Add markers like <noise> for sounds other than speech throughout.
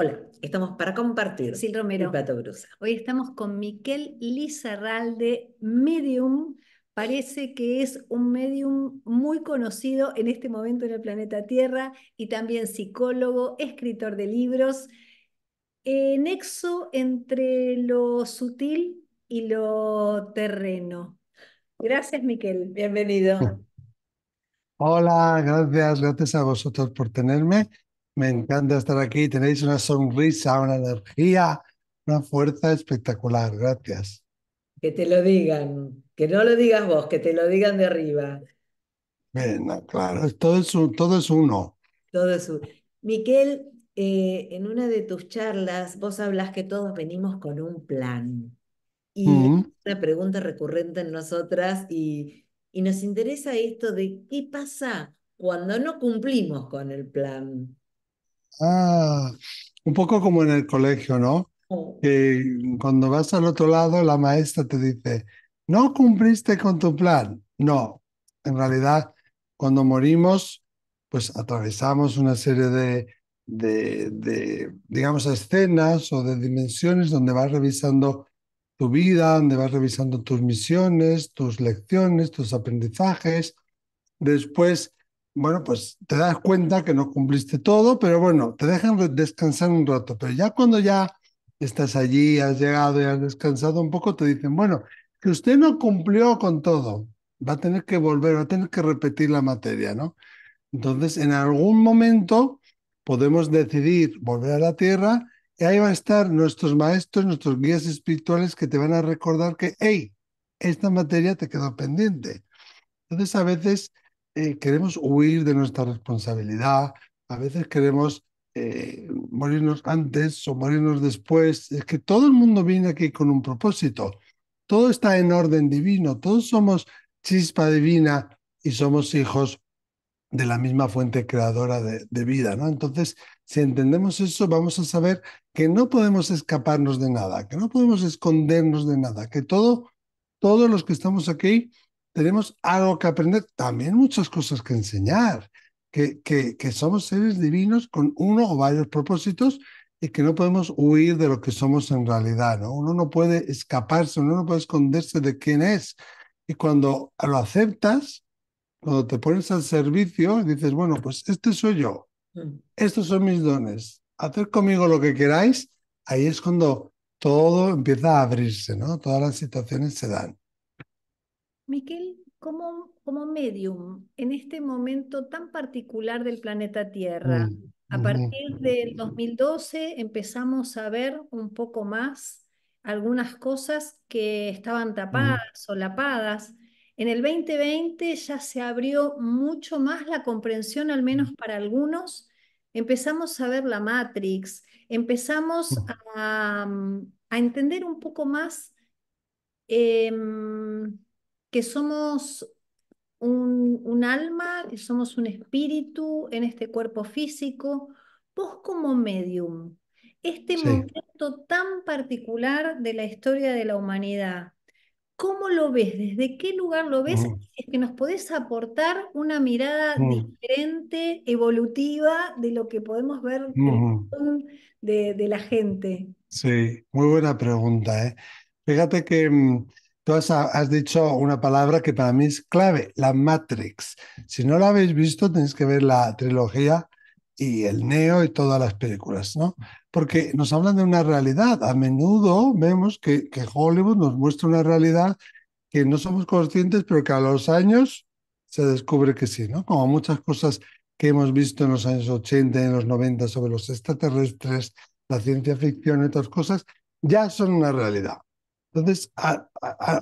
Hola, estamos para compartir Sil Romero. y plato brusa. Hoy estamos con Miquel Lizarralde, medium. Parece que es un medium muy conocido en este momento en el planeta Tierra y también psicólogo, escritor de libros. Eh, nexo entre lo sutil y lo terreno. Gracias, Miquel. Bienvenido. <laughs> Hola, gracias, gracias a vosotros por tenerme me encanta estar aquí. Tenéis una sonrisa, una energía, una fuerza espectacular. Gracias. Que te lo digan, que no lo digas vos, que te lo digan de arriba. Bueno, claro, todo es, todo es uno. Todo es uno. Miquel, eh, en una de tus charlas vos hablas que todos venimos con un plan. Y mm. es una pregunta recurrente en nosotras y, y nos interesa esto de qué pasa cuando no cumplimos con el plan. Ah, un poco como en el colegio, ¿no? cuando vas al otro lado, la maestra te dice, no cumpliste con tu plan. No, en realidad, cuando morimos, pues atravesamos una serie de, de, de digamos, escenas o de dimensiones donde vas revisando tu vida, donde vas revisando tus misiones, tus lecciones, tus aprendizajes. Después bueno, pues te das cuenta que no cumpliste todo, pero bueno, te dejan descansar un rato, pero ya cuando ya estás allí, has llegado y has descansado un poco, te dicen, bueno, que usted no cumplió con todo, va a tener que volver, va a tener que repetir la materia, ¿no? Entonces, en algún momento podemos decidir volver a la Tierra y ahí van a estar nuestros maestros, nuestros guías espirituales que te van a recordar que, hey, esta materia te quedó pendiente. Entonces, a veces eh, queremos huir de nuestra responsabilidad, a veces queremos eh, morirnos antes o morirnos después. Es que todo el mundo viene aquí con un propósito. Todo está en orden divino, todos somos chispa divina y somos hijos de la misma fuente creadora de, vida, ¿no? Entonces, si entendemos eso, vamos a saber que no podemos escaparnos de nada, que no podemos escondernos de nada, que todo, todos los que estamos aquí tenemos algo que aprender, también muchas cosas que enseñar, que, que, somos seres divinos con uno o varios propósitos y que no podemos huir de lo que somos en realidad, ¿no? Uno no puede escaparse, uno no puede esconderse de quién es. Y cuando lo aceptas, cuando te pones al servicio, dices, bueno, pues este soy yo, mm. estos son mis dones, hacer conmigo lo que queráis, ahí es cuando todo empieza a abrirse, ¿no? Todas las situaciones se dan. Miquel, como, como medium, en este momento tan particular del planeta Tierra, mm, a partir del 2012 empezamos a ver un poco más algunas cosas que estaban mm. tapadas, o lapadas? En el 2020 ya se abrió mucho más la comprensión, al menos mm. para algunos. Empezamos a ver la Matrix, empezamos a, entender un poco más em, que somos un, alma, que somos un espíritu en este cuerpo físico, vos como medium, este momento tan particular de la historia de la humanidad, ¿cómo lo ves? ¿Desde qué lugar lo ves? Mm. Es que nos podés aportar una mirada mm. diferente, evolutiva, de lo que podemos ver mm. de, la gente. Sí, muy buena pregunta. ¿eh? Fíjate que Tú has, dicho una palabra que para mí es clave, la Matrix. Si no la habéis visto, tenéis que ver la trilogía y el neo y todas las películas, ¿no? Porque nos hablan de una realidad. A menudo vemos que, Hollywood nos muestra una realidad que no somos conscientes, pero que a los años se descubre que sí, ¿no? Como muchas cosas que hemos visto en los años 80, en los 90 sobre los extraterrestres, la ciencia ficción y otras cosas, ya son una realidad. Entonces,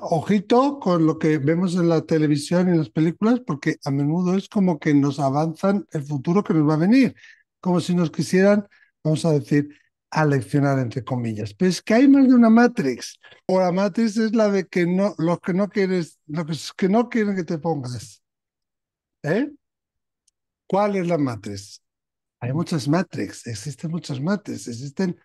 ojito con lo que vemos en la televisión y en las películas, porque a menudo es como que nos avanzan el futuro que nos va a venir, como si nos quisieran, vamos a decir, aleccionar entre comillas. Pero es que hay más de una Matrix, o la Matrix es la de que no, los que no quieres, los que no quieren que te pongas. ¿eh? ¿Cuál es la Matrix? Hay muchas Matrix, existen muchas Matrix, existen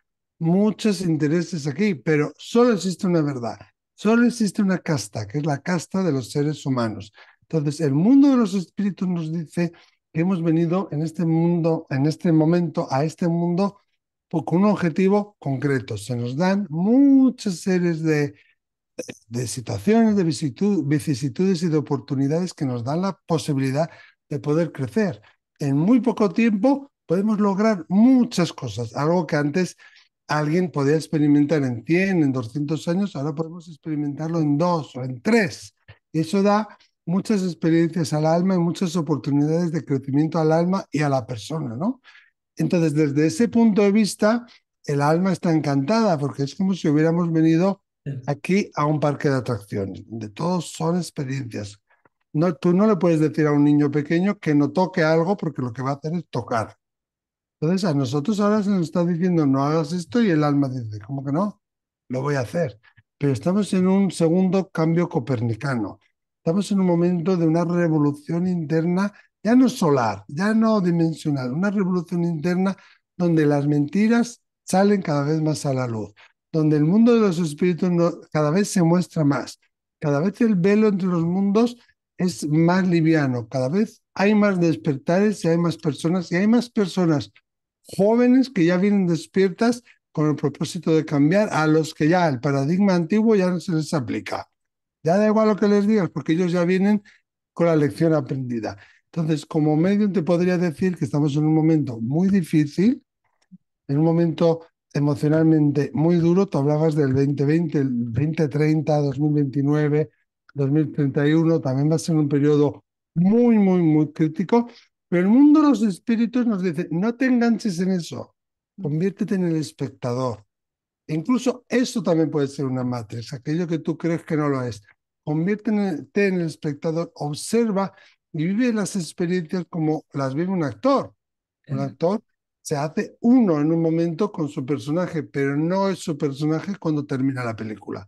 muchos intereses aquí, pero solo existe una verdad, solo existe una casta, que es la casta de los seres humanos. Entonces, el mundo de los espíritus nos dice que hemos venido en este mundo, en este momento, a este mundo con un objetivo concreto. Se nos dan muchas series de, de situaciones, de vicisitudes y de oportunidades que nos dan la posibilidad de poder crecer. En muy poco tiempo podemos lograr muchas cosas, algo que antes alguien podía experimentar en 100, en 200 años, ahora podemos experimentarlo en dos o en tres. Eso da muchas experiencias al alma y muchas oportunidades de crecimiento al alma y a la persona, ¿no? Entonces, desde ese punto de vista, el alma está encantada porque es como si hubiéramos venido aquí a un parque de atracciones, donde todos son experiencias. tú no le puedes decir a un niño pequeño que no toque algo porque lo que va a hacer es tocar. Entonces a nosotros ahora se nos está diciendo no hagas esto y el alma dice, ¿cómo que no? Lo voy a hacer. Pero estamos en un segundo cambio copernicano. Estamos en un momento de una revolución interna, ya no solar, ya no dimensional, una revolución interna donde las mentiras salen cada vez más a la luz, donde el mundo de los espíritus cada vez se muestra más, cada vez el velo entre los mundos es más liviano, cada vez hay más despertares y hay más personas y hay más personas jóvenes que ya vienen despiertas con el propósito de cambiar, a los que ya el paradigma antiguo ya no se les aplica. Ya da igual lo que les digas, porque ellos ya vienen con la lección aprendida. Entonces, como medio te podría decir que estamos en un momento muy difícil, en un momento emocionalmente muy duro. Tú hablabas del 2020, el 2030, 2029, 2031, también va a ser un periodo muy, muy, muy crítico pero el mundo de los espíritus nos dice, no te enganches en eso, mm. conviértete en el espectador. incluso eso también puede ser una matriz, aquello que tú crees que no lo es. Conviértete en el espectador, observa y vive las experiencias como las vive un actor. Un actor se hace uno en un momento con su personaje, pero no es su personaje cuando termina la película.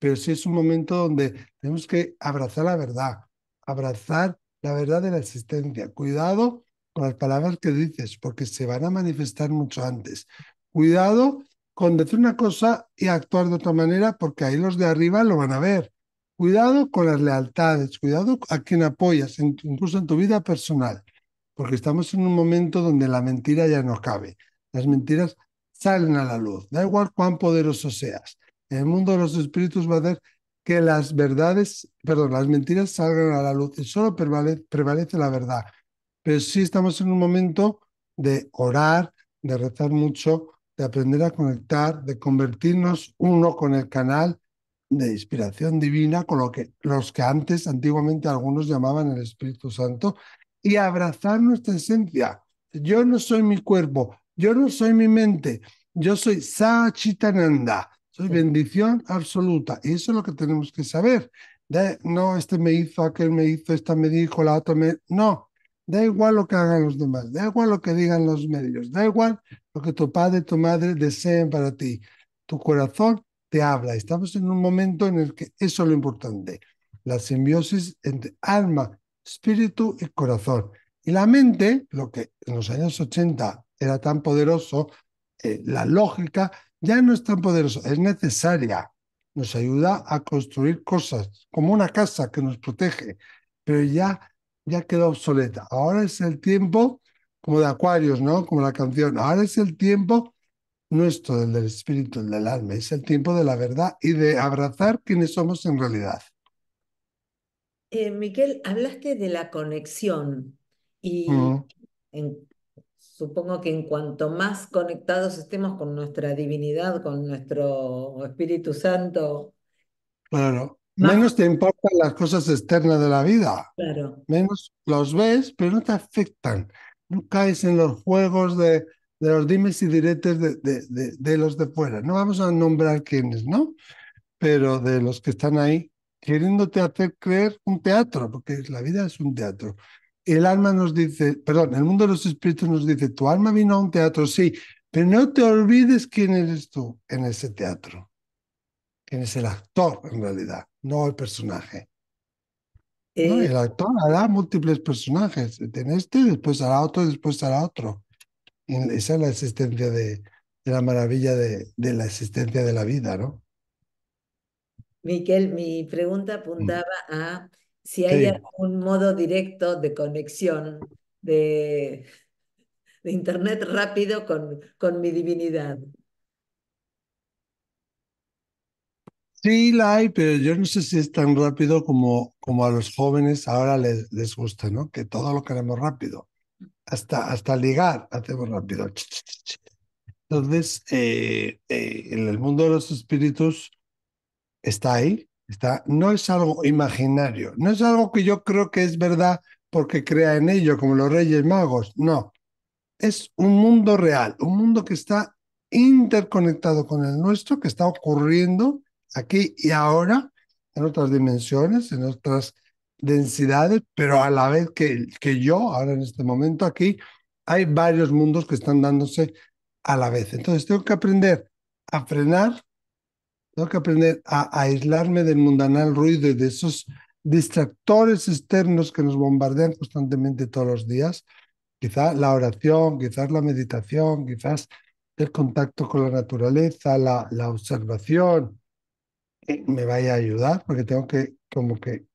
Pero sí es un momento donde tenemos que abrazar la verdad, abrazar la verdad de la existencia. Cuidado con las palabras que dices, porque se van a manifestar mucho antes. Cuidado con decir una cosa y actuar de otra manera, porque ahí los de arriba lo van a ver. Cuidado con las lealtades, cuidado a quien apoyas, incluso en tu vida personal, porque estamos en un momento donde la mentira ya no cabe. Las mentiras salen a la luz, da igual cuán poderoso seas. En el mundo de los espíritus va a haber que las verdades, perdón, las mentiras salgan a la luz y solo prevalece, la verdad. Pero sí estamos en un momento de orar, de rezar mucho, de aprender a conectar, de convertirnos uno con el canal de inspiración divina, con lo que los que antes antiguamente algunos llamaban el Espíritu Santo, y abrazar nuestra esencia. Yo no soy mi cuerpo, yo no soy mi mente, yo soy Sachitananda, soy bendición absoluta. Y eso es lo que tenemos que saber. De, no, este me hizo, aquel me hizo, esta me dijo, la otra me... No, da igual lo que hagan los demás, da igual lo que digan los medios, da igual lo que tu padre y tu madre deseen para ti. Tu corazón te habla. Estamos en un momento en el que eso es lo importante. La simbiosis entre alma, espíritu y corazón. Y la mente, lo que en los años 80 era tan poderoso, eh, la lógica, ya no es tan poderoso, es necesaria. Nos ayuda a construir cosas, como una casa que nos protege, pero ya, ya quedó obsoleta. Ahora es el tiempo, como de Acuarios, ¿no? Como la canción, ahora es el tiempo nuestro, el del espíritu, el del alma, es el tiempo de la verdad y de abrazar quienes somos en realidad. Eh, Miquel, hablaste de la conexión y Supongo que en cuanto más conectados estemos con nuestra divinidad, con nuestro Espíritu Santo. Claro. Menos te importan las cosas externas de la vida. Menos los ves, pero no te afectan. No caes en los juegos de, los dimes y diretes de, los de fuera. No vamos a nombrar quiénes, ¿no? Pero de los que están ahí queriéndote hacer creer un teatro, porque la vida es un teatro el alma nos dice, perdón, el mundo de los espíritus nos dice, tu alma vino a un teatro, sí, pero no te olvides quién eres tú en ese teatro, quién es el actor en realidad, no el personaje. Eh. el actor hará múltiples personajes, en este, después hará otro, después hará otro. esa es la existencia de, la maravilla de, de, la existencia de la vida, ¿no? Miquel, mi pregunta apuntaba mm. a si hay algún modo directo de conexión de, internet rápido con, con mi divinidad. Sí, la hay, pero yo no sé si es tan rápido como, como a los jóvenes ahora les, gusta, ¿no? Que todo lo queremos rápido. Hasta, hasta ligar hacemos rápido. Entonces, eh, eh, en el mundo de los espíritus está ahí, no es algo imaginario, no es algo que yo creo que es verdad porque crea en ello, como los Reyes Magos, no. Es un mundo real, un mundo que está interconectado con el nuestro, que está ocurriendo aquí y ahora, en otras dimensiones, en otras densidades, pero a la vez que, que yo, ahora en este momento aquí, hay varios mundos que están dándose a la vez. Entonces tengo que aprender a frenar tengo que aprender a, aislarme del mundanal ruido y de esos distractores externos que nos bombardean constantemente todos los días. Quizás la oración, quizás la meditación, quizás el contacto con la naturaleza, la, la observación, me vaya a ayudar porque tengo que como que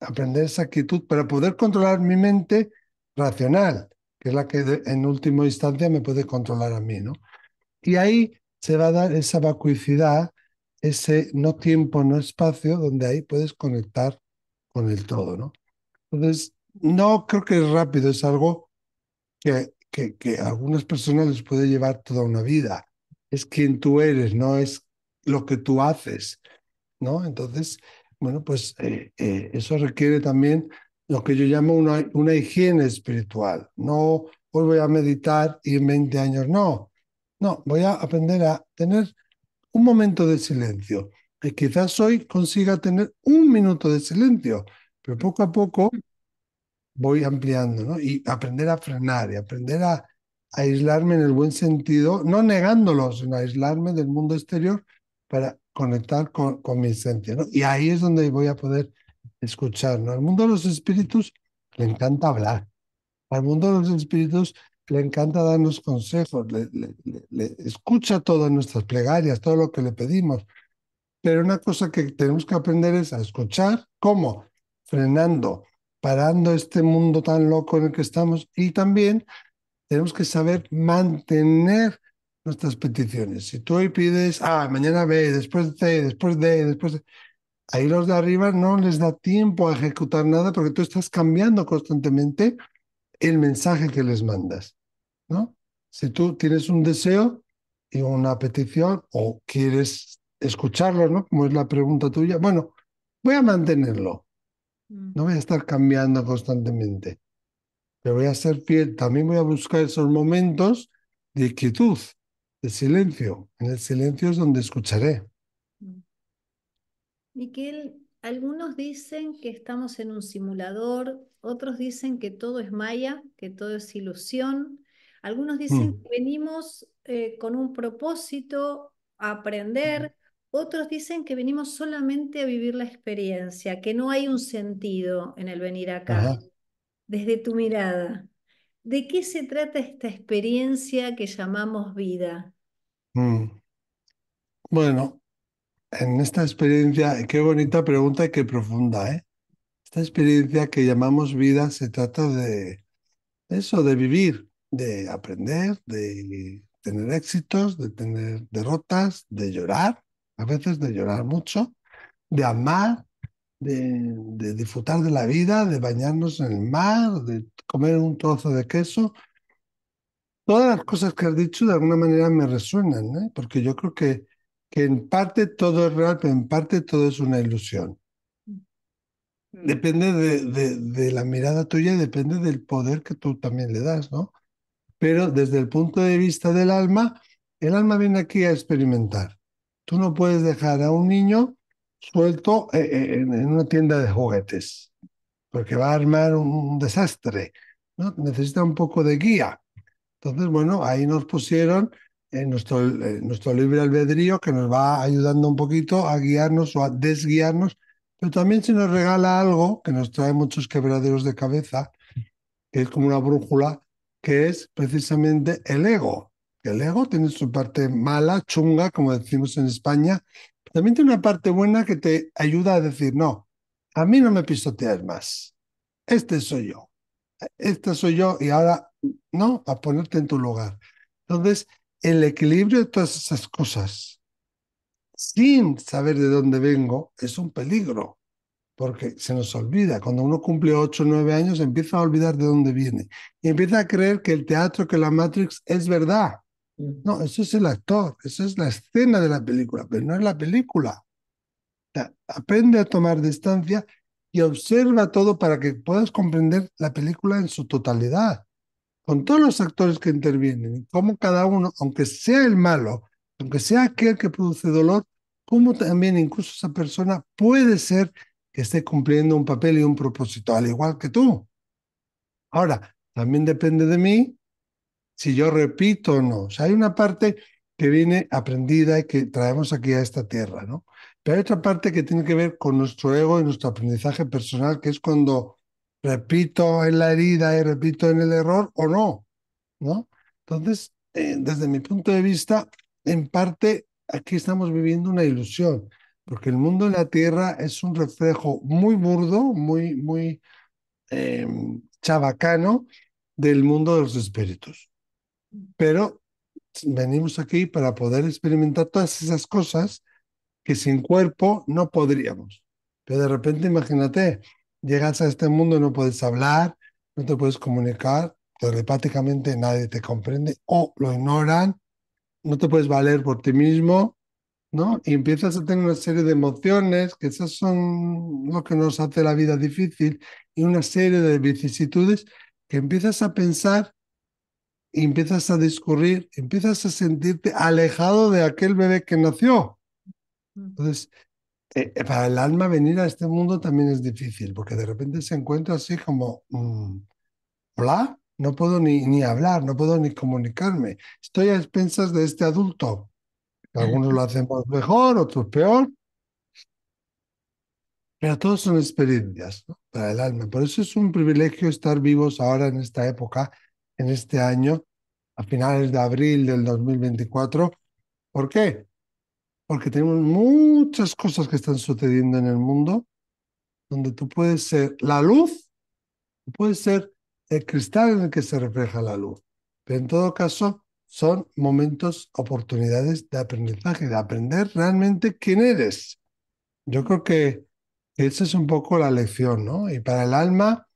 aprender esa actitud para poder controlar mi mente racional, que es la que en última instancia me puede controlar a mí, ¿no? Y ahí se va a dar esa vacuidad ese no tiempo, no espacio, donde ahí puedes conectar con el todo, ¿no? Entonces, no creo que es rápido, es algo que, que, a algunas personas les puede llevar toda una vida. Es quien tú eres, no es lo que tú haces, ¿no? Entonces, bueno, pues eh, eh, eso requiere también lo que yo llamo una, una higiene espiritual. No hoy voy a meditar y en 20 años, no. No, voy a aprender a tener un momento de silencio. Que quizás hoy consiga tener un minuto de silencio, pero poco a poco voy ampliando, ¿no? Y aprender a frenar y aprender a, aislarme en el buen sentido, no negándolo, sino aislarme del mundo exterior para conectar con, con mi esencia, ¿no? Y ahí es donde voy a poder escuchar, ¿no? Al mundo de los espíritus le encanta hablar. Al mundo de los espíritus le encanta darnos consejos, le, escucha todas nuestras plegarias, todo lo que le pedimos. Pero una cosa que tenemos que aprender es a escuchar, ¿cómo? Frenando, parando este mundo tan loco en el que estamos y también tenemos que saber mantener nuestras peticiones. Si tú hoy pides, ah, mañana ve, después C, después D, después... De, ahí los de arriba no les da tiempo a ejecutar nada porque tú estás cambiando constantemente el mensaje que les mandas. ¿no? Si tú tienes un deseo y una petición o quieres escucharlo, ¿no? Como es la pregunta tuya, bueno, voy a mantenerlo. Mm. No voy a estar cambiando constantemente. Pero voy a ser fiel, también voy a buscar esos momentos de quietud, de silencio. En el silencio es donde escucharé. Mm. Miquel, algunos dicen que estamos en un simulador, otros dicen que todo es maya, que todo es ilusión. Algunos dicen mm. que venimos eh, con un propósito a aprender, otros dicen que venimos solamente a vivir la experiencia, que no hay un sentido en el venir acá, desde tu mirada. ¿De qué se trata esta experiencia que llamamos vida? Mm. Bueno, en esta experiencia, qué bonita pregunta y qué profunda, ¿eh? Esta experiencia que llamamos vida se trata de eso, de vivir, de aprender, de tener éxitos, de tener derrotas, de llorar, a veces de llorar mucho, de amar, de, disfrutar de la vida, de bañarnos en el mar, de comer un trozo de queso. Todas las cosas que has dicho de alguna manera me resuenan, ¿eh? porque yo creo que, que en parte todo es real, pero en parte todo es una ilusión. Mm. Depende de, de la mirada tuya y depende del poder que tú también le das, ¿no? Pero desde el punto de vista del alma, el alma viene aquí a experimentar. Tú no puedes dejar a un niño suelto eh, eh, en una tienda de juguetes, porque va a armar un desastre. ¿no? Necesita un poco de guía. Entonces, bueno, ahí nos pusieron nuestro, nuestro libre albedrío que nos va ayudando un poquito a guiarnos o a desguiarnos, pero también se nos regala algo que nos trae muchos quebraderos de cabeza, que es como una brújula que es precisamente el ego. El ego tiene su parte mala, chunga, como decimos en España, también tiene una parte buena que te ayuda a decir, no, a mí no me pisoteas más, este soy yo, este soy yo y ahora, no, a ponerte en tu lugar. Entonces, el equilibrio de todas esas cosas, sin saber de dónde vengo, es un peligro porque se nos olvida. Cuando uno cumple 8 o 9 años, empieza a olvidar de dónde viene y empieza a creer que el teatro, que la Matrix es verdad. No, eso es el actor, eso es la escena de la película, pero no es la película. Aprende a tomar distancia y observa todo para que puedas comprender la película en su totalidad, con todos los actores que intervienen, cómo cada uno, aunque sea el malo, aunque sea aquel que produce dolor, cómo también incluso esa persona puede ser que esté cumpliendo un papel y un propósito, al igual que tú. Ahora, también depende de mí si yo repito o no. hay una parte que viene aprendida y que traemos aquí a esta tierra, ¿no? Pero hay otra parte que tiene que ver con nuestro ego y nuestro aprendizaje personal, que es cuando repito en la herida y repito en el error o no, ¿no? Entonces, eh, desde mi punto de vista, en parte aquí estamos viviendo una ilusión porque el mundo en la Tierra es un reflejo muy burdo, muy, muy em, chabacano del mundo de los espíritus. Pero venimos aquí para poder experimentar todas esas cosas que sin cuerpo no podríamos. Pero de repente, imagínate, llegas a este mundo y no puedes hablar, no te puedes comunicar, telepáticamente nadie te comprende o lo ignoran, no te puedes valer por ti mismo, y empiezas a tener una serie de emociones, que esas son lo que nos hace la vida difícil, y una serie de vicisitudes que empiezas a pensar empiezas a discurrir, empiezas a sentirte alejado de aquel bebé que nació. Entonces, eh, eh, para el alma venir a este mundo también es difícil, porque de repente se encuentra así como, mm, hola, no puedo ni, ni hablar, no puedo ni comunicarme, estoy a expensas de este adulto. Algunos lo hacemos mejor, otros peor. Pero todos son experiencias para el alma. Por eso es un privilegio estar vivos ahora en esta época, en este año, a finales de abril del 2024. ¿Por qué? Porque tenemos muchas cosas que están sucediendo en el mundo donde tú puedes ser la luz, puedes ser el cristal en el que se refleja la luz. Pero en todo caso, son momentos, oportunidades de aprendizaje, de aprender realmente quién eres. Yo creo que esa es un poco la lección, ¿no? Y para el alma,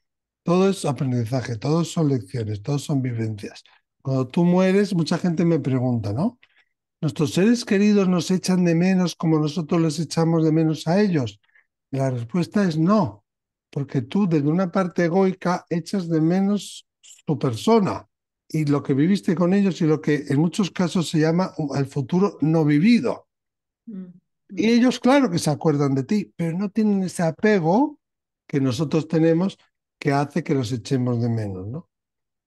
todo es aprendizaje, todos son lecciones, todos son vivencias. Cuando tú mueres, mucha gente me pregunta, ¿no? ¿Nuestros seres queridos nos echan de menos como nosotros les echamos de menos a ellos? la respuesta es no, porque tú desde una parte egoica echas de menos tu persona, y lo que viviste con ellos y lo que en muchos casos se llama el futuro no vivido. Mm. Y ellos, claro que se acuerdan de ti, pero no tienen ese apego que nosotros tenemos que hace que los echemos de menos, ¿no?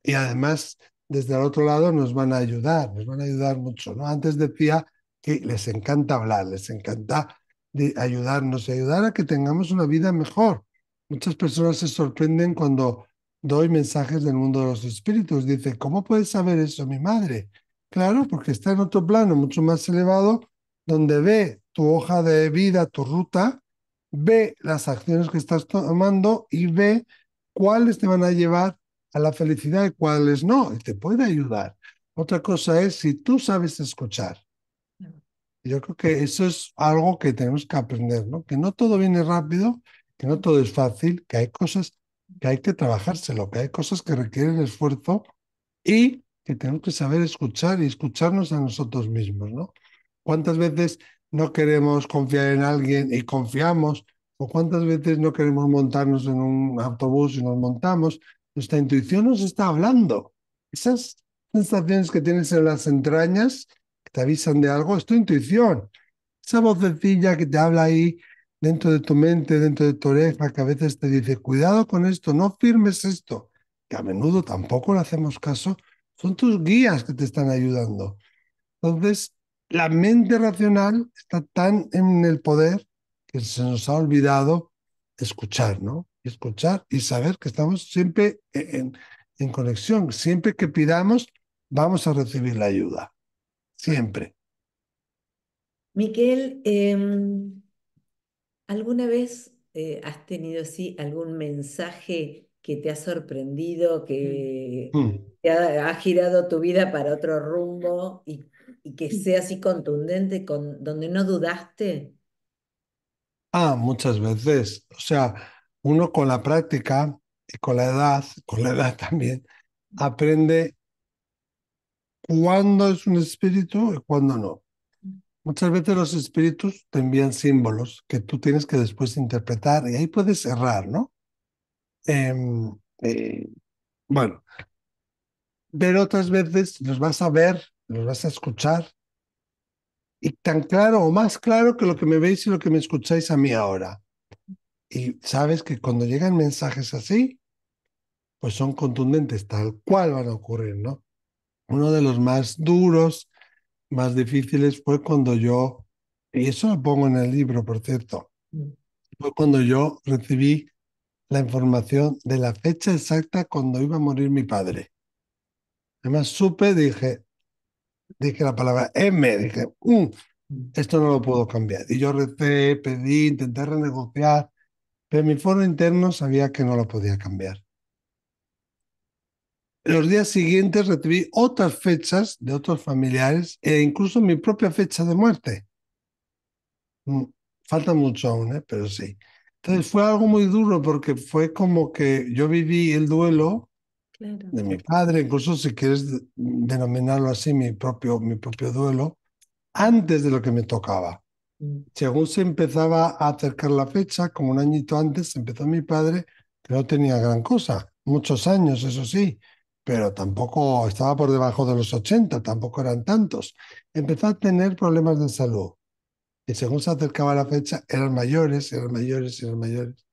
Y además, desde el otro lado nos van a ayudar, nos van a ayudar mucho, ¿no? Antes decía que les encanta hablar, les encanta de ayudarnos y ayudar a que tengamos una vida mejor. Muchas personas se sorprenden cuando doy mensajes del mundo de los espíritus. Dice, ¿cómo puedes saber eso mi madre? Claro, porque está en otro plano mucho más elevado, donde ve tu hoja de vida, tu ruta, ve las acciones que estás tomando y ve cuáles te van a llevar a la felicidad y cuáles no, y te puede ayudar. Otra cosa es si tú sabes escuchar. Yo creo que eso es algo que tenemos que aprender, ¿no? Que no todo viene rápido, que no todo es fácil, que hay cosas que hay que trabajárselo, que hay cosas que requieren esfuerzo y que tenemos que saber escuchar y escucharnos a nosotros mismos, ¿no? ¿Cuántas veces no queremos confiar en alguien y confiamos? ¿O cuántas veces no queremos montarnos en un autobús y nos montamos? Nuestra intuición nos está hablando. Esas sensaciones que tienes en las entrañas, que te avisan de algo, es tu intuición. Esa vocecilla que te habla ahí dentro de tu mente, dentro de tu oreja, que a veces te dice, cuidado con esto, no firmes esto, que a menudo tampoco le hacemos caso, son tus guías que te están ayudando. Entonces, la mente racional está tan en el poder que se nos ha olvidado escuchar, ¿no? Escuchar y saber que estamos siempre en, en conexión. Siempre que pidamos, vamos a recibir la ayuda. Siempre. Miquel, eh... ¿Alguna vez eh, has tenido así algún mensaje que te ha sorprendido, mm. que mm. ha, girado tu vida para otro rumbo y, y que mm. sea así contundente, con, donde no dudaste? Ah, muchas veces. O sea, uno con la práctica y con la edad, <laughs> con la edad también, aprende cuándo es un espíritu y cuándo no. Muchas veces los espíritus te envían símbolos que tú tienes que después interpretar y ahí puedes errar, ¿no? Em, eh, bueno, pero otras veces los vas a ver, los vas a escuchar y tan claro o más claro que lo que me veis y lo que me escucháis a mí ahora. Y sabes que cuando llegan mensajes así, pues son contundentes, tal cual van a ocurrir, ¿no? Uno de los más duros más difíciles fue cuando yo, y eso lo pongo en el libro, por cierto, mm. fue cuando yo recibí la información de la fecha exacta cuando iba a morir mi padre. Además, supe, dije, dije la palabra M, dije, mm, mm. esto no lo puedo cambiar. Y yo recé, pedí, intenté renegociar, pero mi foro interno sabía que no lo podía cambiar los días siguientes recibí otras fechas de otros familiares e incluso mi propia fecha de muerte. Mm, falta mucho aún, ¿eh? pero sí. Entonces fue algo muy duro porque fue como que yo viví el duelo de mi padre, incluso si quieres denominarlo así, mi propio, mi propio duelo, antes de lo que me tocaba. Mm. Según se empezaba a acercar la fecha, como un añito antes, empezó mi padre, que no tenía gran cosa, muchos años, eso sí, pero tampoco estaba por debajo de los 80, tampoco eran tantos. Empezó a tener problemas de salud. Y según se acercaba la fecha, eran mayores, eran mayores, eran mayores.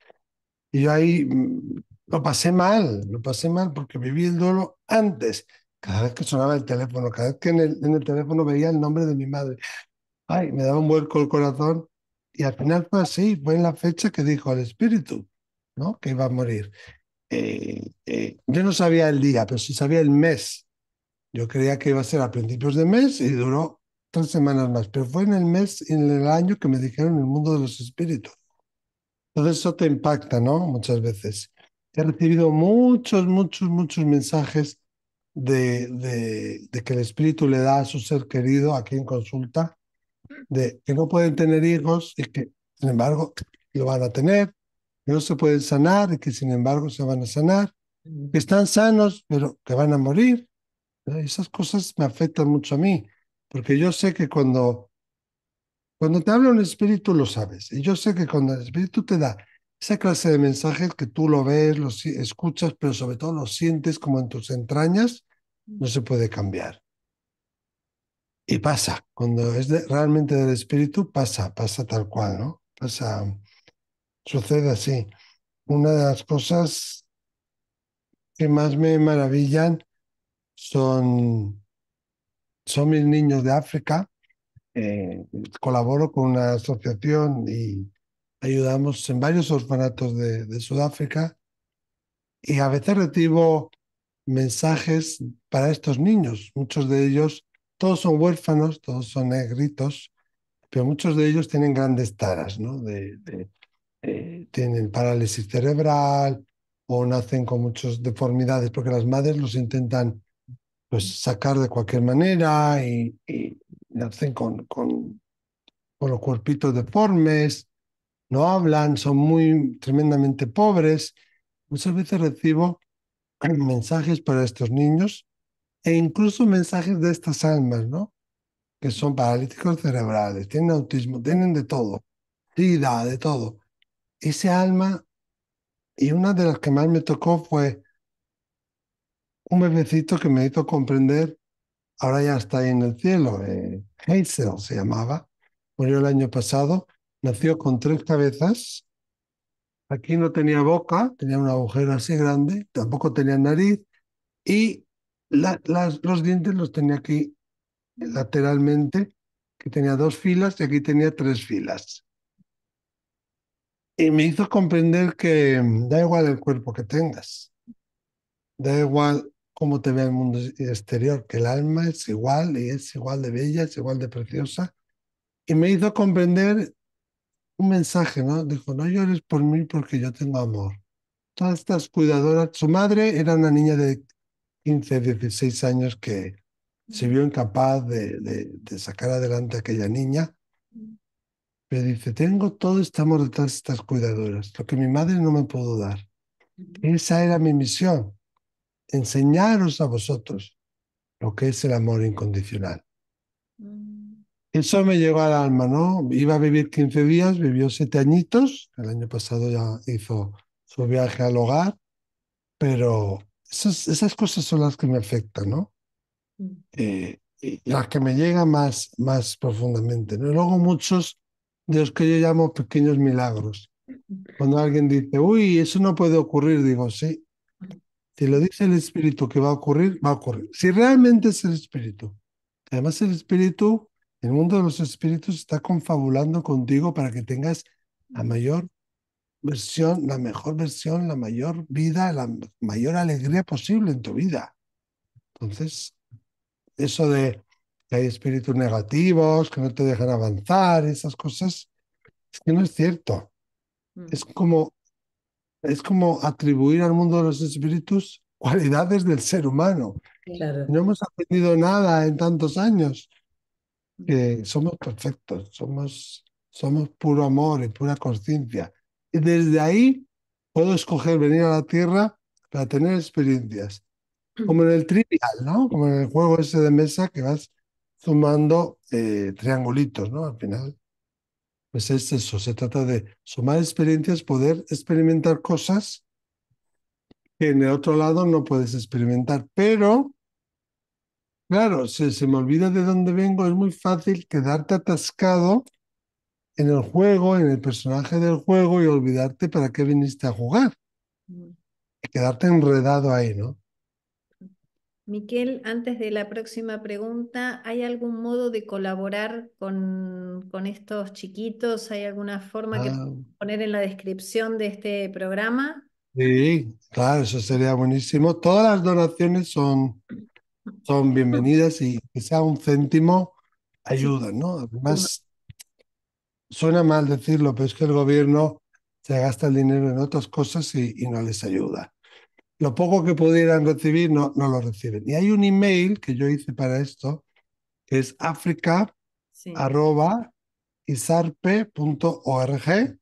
Y yo ahí mm, lo pasé mal, lo pasé mal porque viví el duelo antes. Cada vez que sonaba el teléfono, cada vez que en el, en el teléfono veía el nombre de mi madre, ay, me daba un vuelco el corazón. Y al final fue así, fue en la fecha que dijo el espíritu, ¿no? Que iba a morir. Eh, eh, yo no sabía el día, pero sí sabía el mes. Yo creía que iba a ser a principios de mes y duró tres semanas más, pero fue en el mes, en el año que me dijeron el mundo de los espíritus. Entonces eso te impacta, ¿no? Muchas veces. He recibido muchos, muchos, muchos mensajes de, de, de que el espíritu le da a su ser querido aquí en consulta, de que no pueden tener hijos y que, sin embargo, lo van a tener, que no se pueden sanar y que sin embargo se van a sanar, que están sanos pero que van a morir. Esas cosas me afectan mucho a mí, porque yo sé que cuando, cuando te habla un espíritu lo sabes, y yo sé que cuando el espíritu te da esa clase de mensajes que tú lo ves, lo escuchas, pero sobre todo lo sientes como en tus entrañas, no se puede cambiar. Y pasa, cuando es realmente del espíritu, pasa, pasa tal cual, ¿no? Pasa sucede así. Una de las cosas que más me maravillan son, son mis niños de África. Eh, colaboro con una asociación y ayudamos en varios orfanatos de, Sudáfrica y a veces recibo mensajes para estos niños. Muchos de ellos, todos son huérfanos, todos son negritos, pero muchos de ellos tienen grandes taras, ¿no? Eh, tienen parálisis cerebral o nacen con muchas deformidades, porque las madres los intentan pues, sacar de cualquier manera y, y nacen con, con, con, los cuerpitos deformes, no hablan, son muy tremendamente pobres. Muchas veces recibo <clears throat> mensajes para estos niños e incluso mensajes de estas almas, ¿no? Que son paralíticos cerebrales, tienen autismo, tienen de todo, vida, de todo ese alma, y una de las que más me tocó fue un bebecito que me hizo comprender, ahora ya está ahí en el cielo, eh, Hazel se llamaba, murió el año pasado, nació con tres cabezas, aquí no tenía boca, tenía un agujero así grande, tampoco tenía nariz, y los dientes los tenía aquí lateralmente, que tenía dos filas y aquí tenía tres filas. Y me hizo comprender que mm, da igual el cuerpo que tengas, da igual cómo te ve el mundo exterior, que el alma es igual y es igual de bella, es igual de preciosa. Y me hizo comprender un mensaje, ¿no? Dijo, no llores por mí porque yo tengo amor. Todas estas cuidadoras, su madre era una niña de 15, 16 años que se vio incapaz de, de sacar adelante a aquella niña me dice, tengo todo este amor de estas cuidadoras, lo que mi madre no me pudo dar. Esa era mi misión, enseñaros a vosotros lo que es el amor incondicional. Mm. Eso me llegó al alma, ¿no? Iba a vivir 15 días, vivió 7 añitos, el año pasado ya hizo su viaje al hogar, pero esas, esas cosas son las que me afectan, ¿no? Mm. Eh, las que me llegan más, más profundamente. ¿no? Luego muchos de los que yo llamo pequeños milagros. Cuando alguien dice, uy, eso no puede ocurrir, digo, sí. Si lo dice el Espíritu que va a ocurrir, va a ocurrir. Si realmente es el Espíritu. Además, el Espíritu, el mundo de los Espíritus está confabulando contigo para que tengas la mayor versión, la mejor versión, la mayor vida, la mayor alegría posible en tu vida. Entonces, eso de que hay espíritus negativos, que no te dejan avanzar, esas cosas, es que no es cierto. Mm. Es como, es como atribuir al mundo de los espíritus cualidades del ser humano. No hemos aprendido nada en tantos años. Mm. somos perfectos, somos, somos puro amor y pura conciencia. Y desde ahí puedo escoger venir a la Tierra para tener experiencias. Mm. Como en el trivial, ¿no? Como en el juego ese de mesa que vas sumando eh, triangulitos, ¿no? Al final, pues es eso, se trata de sumar experiencias, poder experimentar cosas que en el otro lado no puedes experimentar, pero... Claro, si se me olvida de dónde vengo, es muy fácil quedarte atascado en el juego, en el personaje del juego y olvidarte para qué viniste a jugar. Mm. Y quedarte enredado ahí, ¿no? Miquel, antes de la próxima pregunta, ¿hay algún modo de colaborar con, con estos chiquitos? ¿Hay alguna forma que ah. poner en la descripción de este programa? Sí, claro, eso sería buenísimo. Todas las donaciones son, son bienvenidas y que sea un céntimo ayuda, ¿no? Además, suena mal decirlo, pero es que el gobierno se gasta el dinero en otras cosas y no les ayuda lo poco que pudieran recibir no, no lo reciben. Y hay un email que yo hice para esto, que es africa.isarpe.org.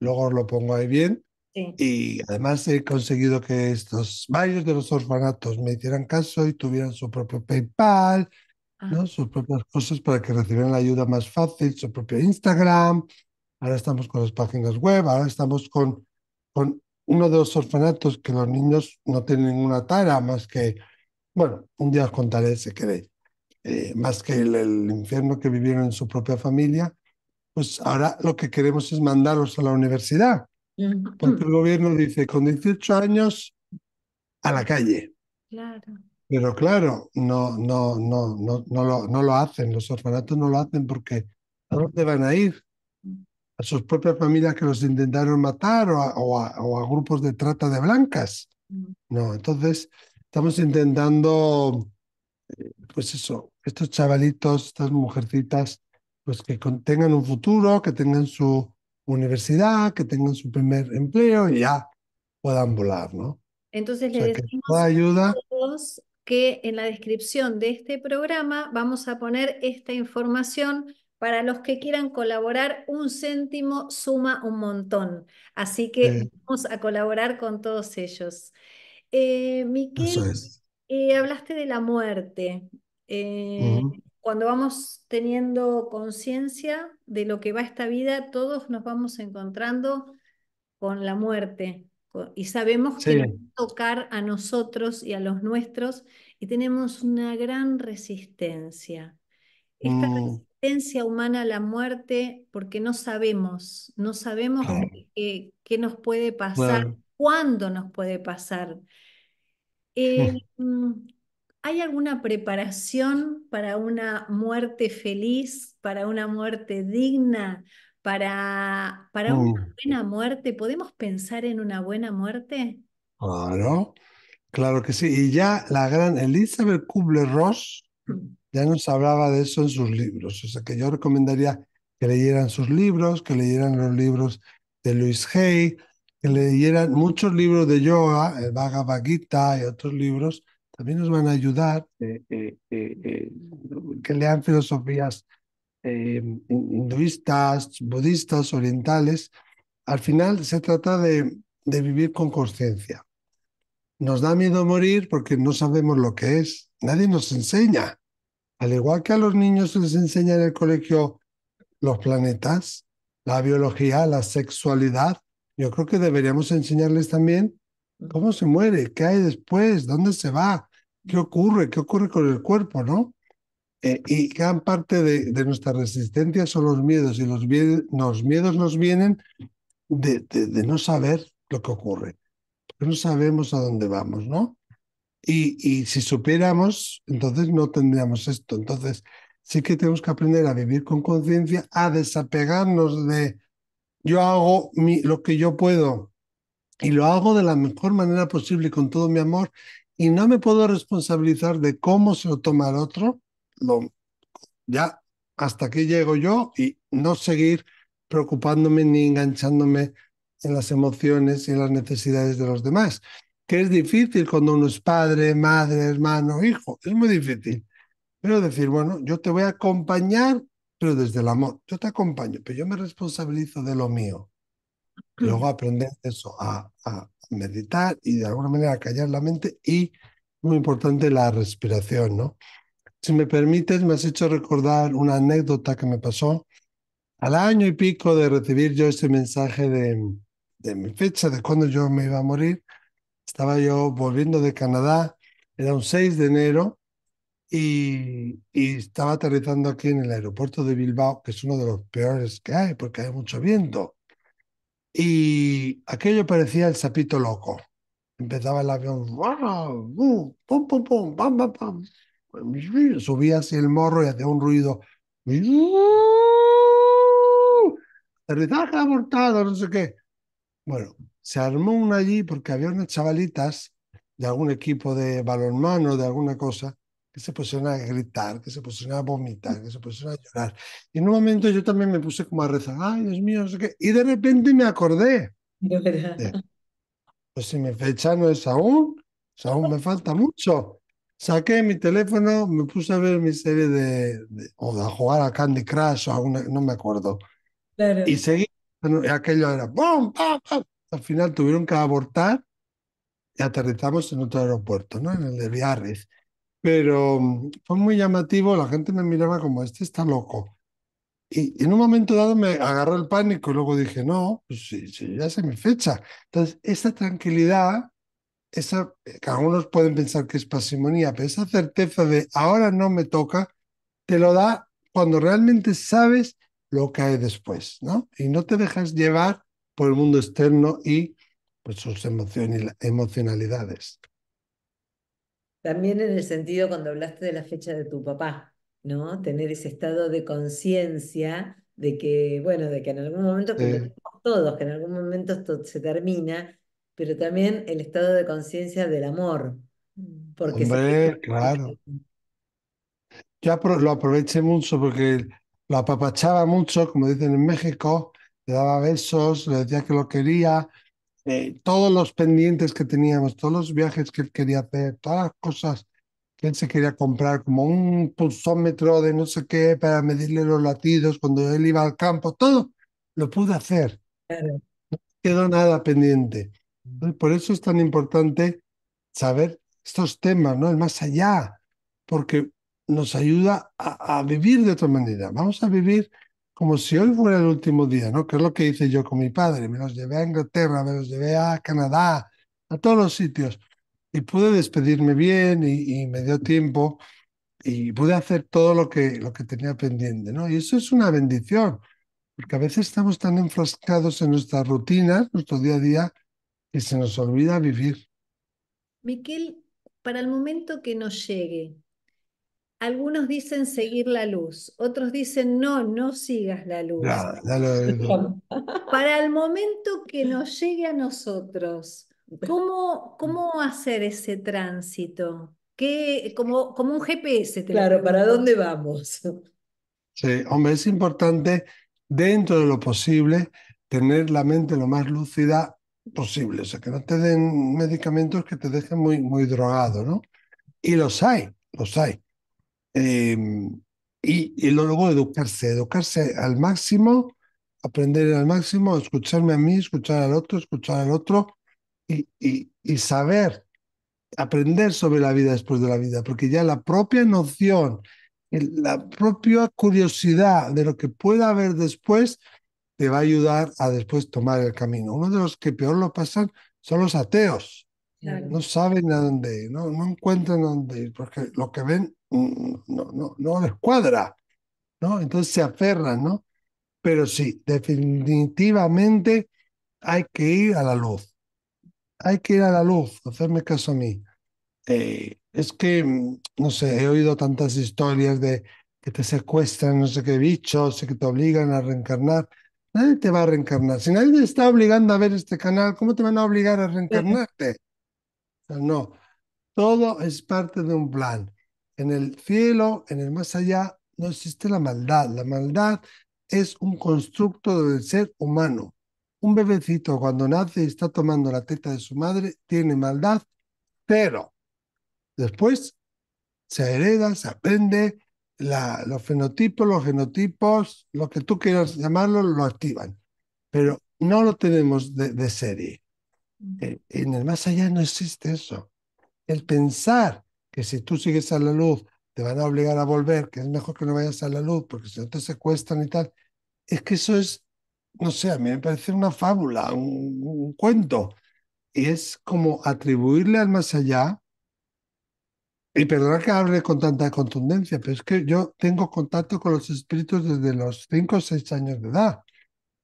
Luego lo pongo ahí bien. Y además he conseguido que estos varios de los orfanatos me hicieran caso y tuvieran su propio PayPal, ah. ¿no? sus propias cosas para que recibieran la ayuda más fácil, su propio Instagram. Ahora estamos con las páginas web, ahora estamos con, con uno de los orfanatos que los niños no tienen ninguna tara más que, bueno, un día os contaré si queréis, eh, más que el, infierno que vivieron en su propia familia, pues ahora lo que queremos es mandarlos a la universidad, porque el gobierno dice, con 18 años, a la calle. Claro. Pero claro, no, no, no, no, no, lo, no lo hacen, los orfanatos no lo hacen porque ¿a dónde van a ir? a sus propias familias que los intentaron matar o a, o a, grupos de trata de blancas. Mm. No, entonces estamos intentando, eh, pues eso, estos chavalitos, estas mujercitas, pues que tengan un futuro, que tengan su universidad, que tengan su primer empleo y ya puedan volar, ¿no? Entonces les le decimos ayuda... a todos que en la descripción de este programa vamos a poner esta información para los que quieran colaborar, un céntimo suma un montón. Así que vamos a colaborar con todos ellos. Eh, Miquel, eh, hablaste de la muerte. Eh, cuando vamos teniendo conciencia de lo que va esta vida, todos nos vamos encontrando con la muerte y sabemos que va a tocar a nosotros y a los nuestros y tenemos una gran resistencia. Esta mm humana la muerte porque no sabemos, no sabemos qué, nos puede pasar, cuándo nos puede pasar. Hmm. Eh, mm, ¿Hay alguna preparación para una muerte feliz, para una muerte digna, para, para una uh. buena muerte? ¿Podemos pensar en una buena muerte? Claro, claro que sí. Y ya la gran Elizabeth Kubler-Ross, mm ya nos hablaba de eso en sus libros. O sea que yo recomendaría que leyeran sus libros, que leyeran los libros de Luis Hay, que leyeran muchos libros de yoga, el eh, Bhagavad Gita y otros libros, también nos van a ayudar, eh, eh, que lean filosofías hinduistas, budistas, orientales. Al final se trata de, de vivir con conciencia. Nos da miedo morir porque no sabemos lo que es. Nadie nos enseña. Al igual que a los niños se les enseña en el colegio los planetas, la biología, la sexualidad, yo creo que deberíamos enseñarles también cómo se muere, qué hay después, dónde se va, qué ocurre, qué ocurre con el cuerpo, ¿no? Eh, y gran parte de, nuestra resistencia son los miedos, y los, miedos nos vienen de, de, no saber lo que ocurre, no sabemos a dónde vamos, ¿no? Y, si supiéramos, entonces no tendríamos esto. Entonces, sí que tenemos que aprender a vivir con conciencia, a desapegarnos de yo hago lo que yo puedo y lo hago de la mejor manera posible con todo mi amor y no me puedo responsabilizar de cómo se lo toma el otro. Lo, ya hasta aquí llego yo y no seguir preocupándome ni enganchándome en las emociones y en las necesidades de los demás que es difícil cuando uno es padre, madre, hermano, hijo, es muy difícil. Pero decir, bueno, yo te voy a acompañar, pero desde el amor, yo te acompaño, pero yo me responsabilizo de lo mío. Luego aprender eso, a, meditar y de alguna manera callar la mente y, muy importante, la respiración, ¿no? Si me permites, me has hecho recordar una anécdota que me pasó al año y pico de recibir yo ese mensaje de, de mi fecha, de cuando yo me iba a morir. Estaba yo volviendo de Canadá, era un 6 de enero, y, estaba aterrizando aquí en el aeropuerto de Bilbao, que es uno de los peores que hay, porque hay mucho viento. Y aquello parecía el sapito loco. Empezaba el avión, pam, pam, Subía así el morro y hacía un ruido. Aterrizaje abortado, no sé qué. Bueno, se armó una allí porque había unas chavalitas de algún equipo de balonmano, de alguna cosa, que se pusieron a gritar, que se pusieron a vomitar, que se pusieron a llorar. Y en un momento yo también me puse como a rezar, ay Dios mío, no sé qué. Y de repente me acordé. pues si mi fecha no es aún, pues aún me falta mucho. Saqué mi teléfono, me puse a ver mi serie de, o de a jugar a Candy Crush o alguna, no me acuerdo. Y seguí, aquello era, ¡pum, al final tuvieron que abortar y aterrizamos en otro aeropuerto, ¿no? En el de Viarres. Pero mm, fue muy llamativo, la gente me miraba como, este está loco. Y en un momento dado me agarró el pánico y luego dije, no, pues ya se me fecha. Entonces, esa tranquilidad, esa, eh, que algunos pueden pensar que es pasimonía, pero esa certeza de ahora no me toca, te lo da cuando realmente sabes lo que hay después, ¿no? Y no te dejas llevar por el mundo externo y pues, sus emocionalidades. También en el sentido cuando hablaste de la fecha de tu papá, ¿no? Tener ese estado de conciencia de que, bueno, de que en algún momento, todos, que en algún momento esto se termina, pero también el estado de conciencia del amor. Porque Hombre, claro. Yo lo aproveché mucho porque lo apapachaba mucho, como dicen en México, le daba besos, le decía que lo quería, eh, todos los pendientes que teníamos, todos los viajes que él quería hacer, todas las cosas que él se quería comprar, como un pulsómetro de no sé qué para medirle los latidos cuando él iba al campo, todo lo pude hacer. No quedó nada pendiente. por eso es tan importante saber estos temas, ¿no? El más allá, porque nos ayuda a, a vivir de otra manera. Vamos a vivir como si hoy fuera el último día, ¿no? Que es lo que hice yo con mi padre. Me los llevé a Inglaterra, me los llevé a Canadá, a todos los sitios. Y pude despedirme bien y, me dio tiempo y pude hacer todo lo que, lo que tenía pendiente, ¿no? Y eso es una bendición, porque a veces estamos tan enfrascados en nuestras rutinas, nuestro día a día, que se nos olvida vivir. Miquel, para el momento que nos llegue, algunos dicen seguir la luz, otros dicen no, no sigas la luz. <laughs> Para el momento que nos llegue a nosotros, ¿cómo, cómo hacer ese tránsito? ¿Qué, como, como un GPS. claro, ¿para dónde vamos? <laughs> Sí, hombre, es importante, dentro de lo posible, tener la mente lo más lúcida posible. O sea, que no te den medicamentos que te dejen muy, muy drogado, ¿no? Y los hay, los hay. Em, y, luego educarse, educarse al máximo, aprender al máximo, escucharme a mí, escuchar al otro, escuchar al otro y, y, y saber, aprender sobre la vida después de la vida, porque ya la propia noción, la propia curiosidad de lo que pueda haber después te va a ayudar a después tomar el camino. Uno de los que peor lo pasan son los ateos, no saben a dónde ir, no, no encuentran a dónde ir, porque lo que ven mm, mm, no, no, no les cuadra, ¿no? Entonces se aferran, ¿no? Pero sí, definitivamente hay que ir a la luz. Hay que ir a la luz, hacerme caso a mí. Eh, es que, mm, no sé, he oído tantas historias de que te secuestran, no sé qué bichos, que te obligan a reencarnar. Nadie te va a reencarnar. Si nadie te está obligando a ver este canal, ¿cómo te van a obligar a reencarnarte? No, todo es parte de un plan. En el cielo, en el más allá, no existe la maldad. La maldad es un constructo del ser humano. Un bebecito cuando nace y está tomando la teta de su madre tiene maldad pero Después se hereda, se aprende, los fenotipos, los genotipos, lo que tú quieras llamarlo, lo activan. Pero no lo tenemos de serie. Eh, en el más allá no existe eso. El pensar que si tú sigues a la luz te van a obligar a volver, que es mejor que no vayas a la luz porque si no te secuestran y tal, es que eso es, no sé, a mí me parece una fábula, un, cuento. Y es como atribuirle al más allá, y perdona que hable con tanta contundencia, pero es que yo tengo contacto con los espíritus desde los 5 o 6 años de edad.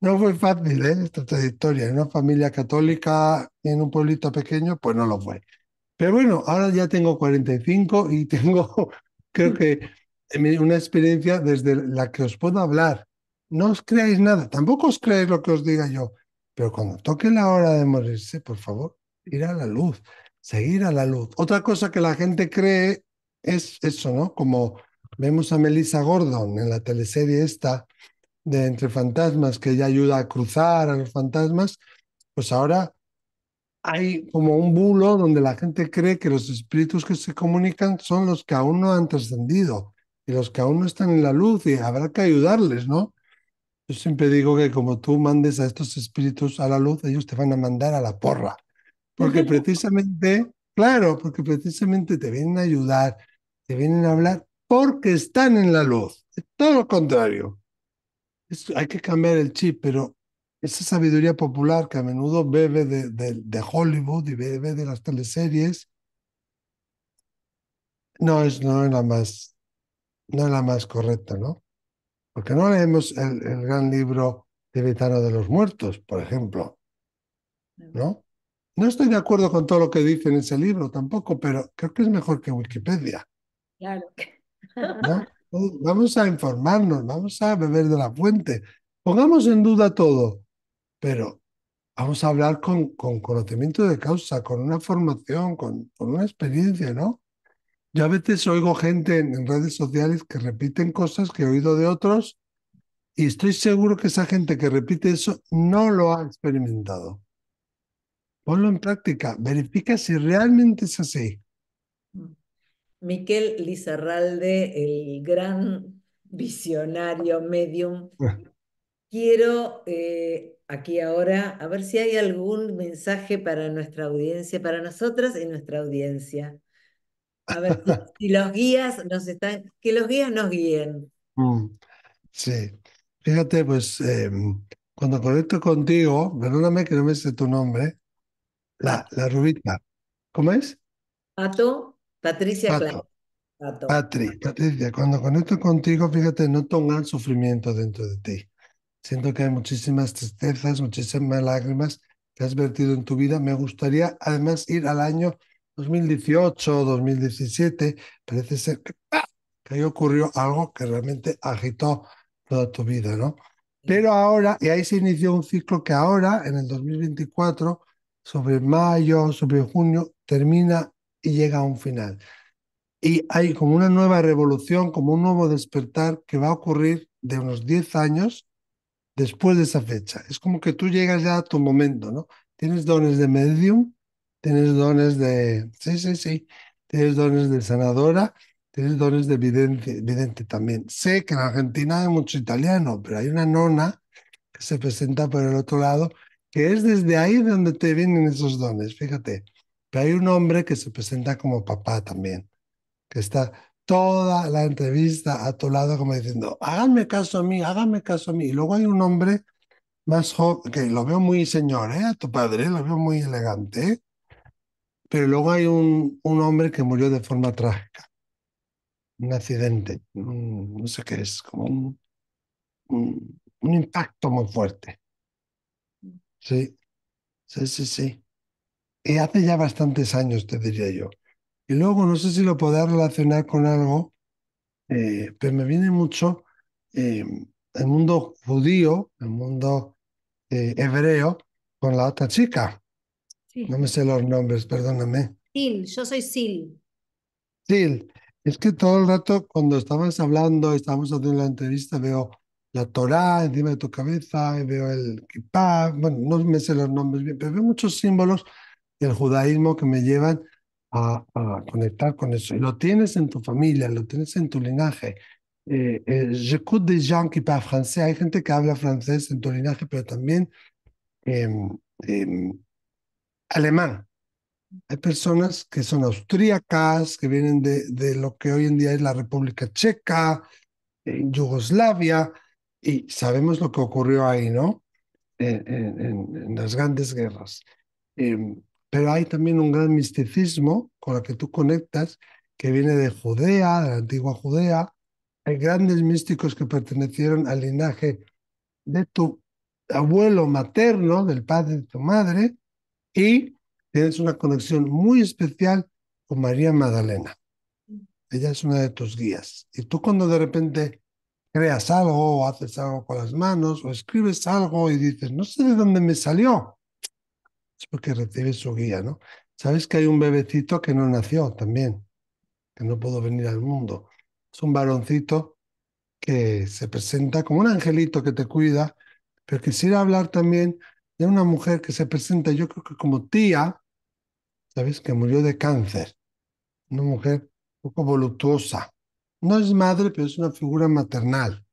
No fue fácil ¿eh? esta trayectoria. En una familia católica, en un pueblito pequeño, pues no lo fue. Pero bueno, ahora ya tengo 45 y <laughs> tengo, creo que, eh, una experiencia desde la que os puedo hablar. No os creáis nada, tampoco os creéis lo que os diga yo, pero cuando toque la hora de morirse, por favor, ir a la luz, seguir a la luz. Otra cosa que la gente cree es eso, ¿no? Como vemos a Melissa Gordon en la teleserie esta, de entre fantasmas que ya ayuda a cruzar a los fantasmas, pues ahora hay como un bulo donde la gente cree que los espíritus que se comunican son los que aún no han trascendido y los que aún no están en la luz y habrá que ayudarles, ¿no? Yo siempre digo que como tú mandes a estos espíritus a la luz, ellos te van a mandar a la porra, porque precisamente, claro, porque precisamente te vienen a ayudar, te vienen a hablar porque están en la luz, es todo lo contrario hay que cambiar el chip, pero esa sabiduría popular que a menudo bebe de, de, Hollywood y bebe de las teleseries, no es, no es la más no la más correcta, ¿no? Porque no leemos el, gran libro de tibetano de los muertos, por ejemplo, ¿no? No estoy de acuerdo con todo lo que dice en ese libro tampoco, pero creo que es mejor que Wikipedia. Claro. ¿no? <laughs> vamos a informarnos, vamos a beber de la fuente. Pongamos en duda todo, pero vamos a hablar con, con conocimiento de causa, con una formación, con, con una experiencia, ¿no? Yo a veces oigo gente en, en redes sociales que repiten cosas que he oído de otros y estoy seguro que esa gente que repite eso no lo ha experimentado. Ponlo en práctica, verifica si realmente es así. Miquel Lizarralde, el gran visionario medium. Quiero eh, aquí ahora a ver si hay algún mensaje para nuestra audiencia, para nosotras y nuestra audiencia. A ver si, <laughs> los guías nos están, que los guías nos guíen. Mm, sí, fíjate, pues em, cuando conecto contigo, perdóname que no me sé tu nombre, la, la rubita, ¿cómo es? Pato. Patricia Patricia, cuando conecto contigo, fíjate, no un gran sufrimiento dentro de ti. Siento que hay muchísimas tristezas, muchísimas lágrimas que has vertido en tu vida. Me gustaría además ir al año 2018 2017. Parece ser que, ¡ah! que ahí ocurrió algo que realmente agitó toda tu vida, ¿no? Pero ahora, y ahí se inició un ciclo que ahora, en el 2024, sobre mayo, sobre junio, termina y llega a un final. Y hay como una nueva revolución, como un nuevo despertar que va a ocurrir de unos 10 años después de esa fecha. Es como que tú llegas ya a tu momento, ¿no? Tienes dones de medium, tienes dones de... Sí, sí, sí. Tienes dones de sanadora, tienes dones de vidente, vidente también. Sé que en Argentina hay mucho italiano, pero hay una nona que se presenta por el otro lado, que es desde ahí donde te vienen esos dones, fíjate hay un hombre que se presenta como papá también, que está toda la entrevista a tu lado como diciendo, háganme caso a mí, háganme caso a mí. Y luego hay un hombre más joven, que lo veo muy señor, ¿eh? a tu padre, lo veo muy elegante, pero luego hay un, un hombre que murió de forma trágica, un accidente, no sé qué es, como un, un, un impacto muy fuerte. Sí, sí, sí, sí hace ya bastantes años, te diría yo. Y luego, no sé si lo podrás relacionar con algo, eh, pero me viene mucho eh, el mundo judío, el mundo eh, hebreo, con la otra chica. No me sé los nombres, perdóname. Sil, yo soy Sil. Sil, es que todo el rato cuando estabas hablando, estábamos haciendo la entrevista, veo la Torá encima de tu cabeza, veo el kipá, bueno, no me sé los nombres bien, pero veo muchos símbolos el judaísmo que me llevan a, conectar con eso. Y lo tienes en tu familia, lo tienes en tu linaje. Eh, eh, des gens qui parlent français. Hay gente que habla francés en tu linaje, pero también em, em, alemán. Hay personas que son austríacas, que vienen de, de lo que hoy en día es la República Checa, eh, Yugoslavia, y sabemos lo que ocurrió ahí, ¿no? Eh, en, en, las grandes guerras. Em, pero hay también un gran misticismo con el que tú conectas, que viene de Judea, de la antigua Judea. Hay grandes místicos que pertenecieron al linaje de tu abuelo materno, del padre de tu madre, y tienes una conexión muy especial con María Magdalena. Ella es una de tus guías. Y tú cuando de repente creas algo o haces algo con las manos o escribes algo y dices, no sé de dónde me salió, es porque recibe su guía, ¿no? Sabes que hay un bebecito que no nació también, que no pudo venir al mundo. Es un varoncito que se presenta como un angelito que te cuida, pero quisiera hablar también de una mujer que se presenta, yo creo que como tía, ¿sabes? Que murió de cáncer. Una mujer un poco voluptuosa. No es madre, pero es una figura maternal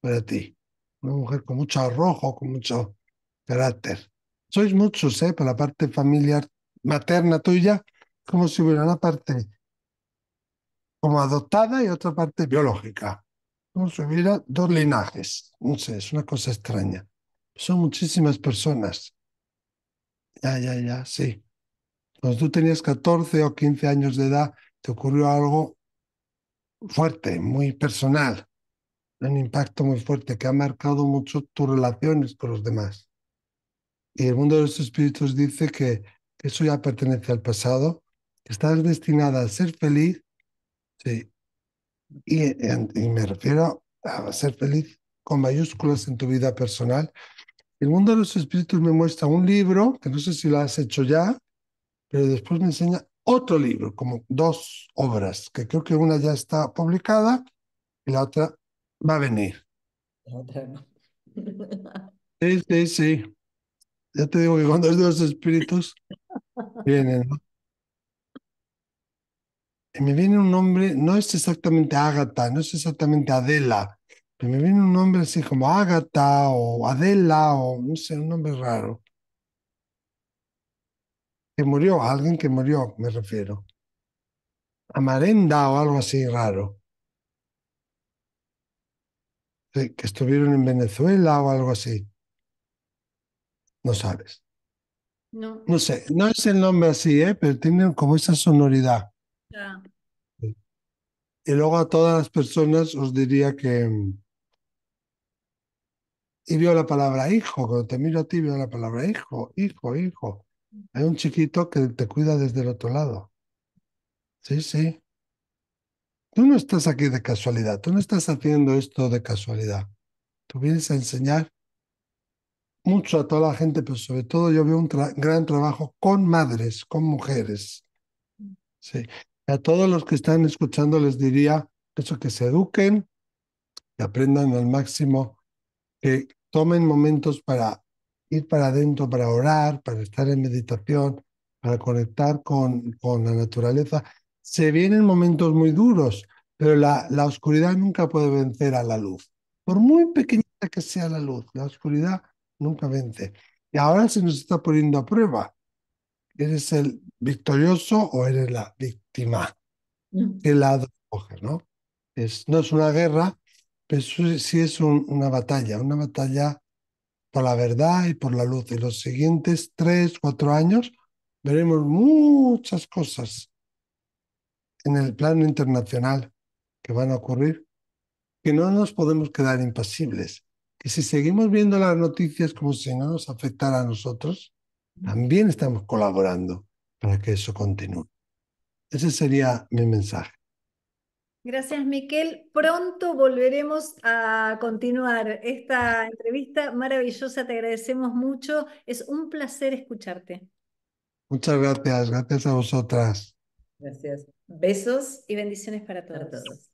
para ti. Una mujer con mucho arrojo, con mucho carácter sois muchos, ¿eh? Para la parte familiar materna tuya, como si hubiera una parte como adoptada y otra parte biológica. Como si hubiera dos linajes. No sé, es una cosa extraña. Son muchísimas personas. Ya, ya, ya, sí. Cuando tú tenías 14 o 15 años de edad, te ocurrió algo fuerte, muy personal, un impacto muy fuerte que ha marcado mucho tus relaciones con los demás. Y el mundo de los espíritus dice que eso ya pertenece al pasado, que estás destinada a ser feliz, sí, y, me refiero a ser feliz con mayúsculas en tu vida personal. El mundo de los espíritus me muestra un libro, que no sé si lo has hecho ya, pero después me enseña otro libro, como dos obras, que creo que una ya está publicada y la otra va a venir. Sí, sí, sí. Ya te digo que cuando es los espíritus, <laughs> vienen, ¿no? Y me viene un nombre, no es exactamente Ágata, no es exactamente Adela, pero me viene un nombre así como Ágata o Adela o no sé, un nombre raro. Que murió, alguien que murió, me refiero. Amarenda o algo así raro. Que estuvieron en Venezuela o algo así no sabes. No. No sé, no es el nombre así, ¿eh? pero tiene como esa sonoridad. Y luego a todas las personas os diría que. Mm, y vio la palabra hijo, cuando te miro a ti, vio la palabra hijo, hijo, hijo. Hay un chiquito que te cuida desde el otro lado. Sí, sí. Tú no estás aquí de casualidad, tú no estás haciendo esto de casualidad. Tú vienes a enseñar mucho a toda la gente, pero sobre todo yo veo un gran trabajo con madres, con mujeres. Sí. A todos los que están escuchando les diría eso, que se eduquen, que aprendan al máximo, que tomen momentos para ir para adentro, para orar, para estar en meditación, para conectar con, con la naturaleza. Se vienen momentos muy duros, pero la, la oscuridad nunca puede vencer a la luz. Por muy pequeñita que sea la luz, la oscuridad nunca vence. Y ahora se nos está poniendo a prueba. ¿Eres el victorioso o eres la víctima? Mm. ¿Qué lado coges, no? Es, no es una guerra, pero sí es una batalla, una batalla por la verdad y por la luz. Y los siguientes tres, cuatro años veremos muchas cosas en el plano internacional que van a ocurrir que no nos podemos quedar impasibles que si seguimos viendo las noticias como si no nos afectara a nosotros, también estamos colaborando para que eso continúe. Ese sería mi mensaje. Gracias, Miquel. Pronto volveremos a continuar esta entrevista maravillosa. Te agradecemos mucho. Es un placer escucharte. Muchas gracias. Gracias a vosotras. Gracias. Besos y bendiciones para todos. Para todos.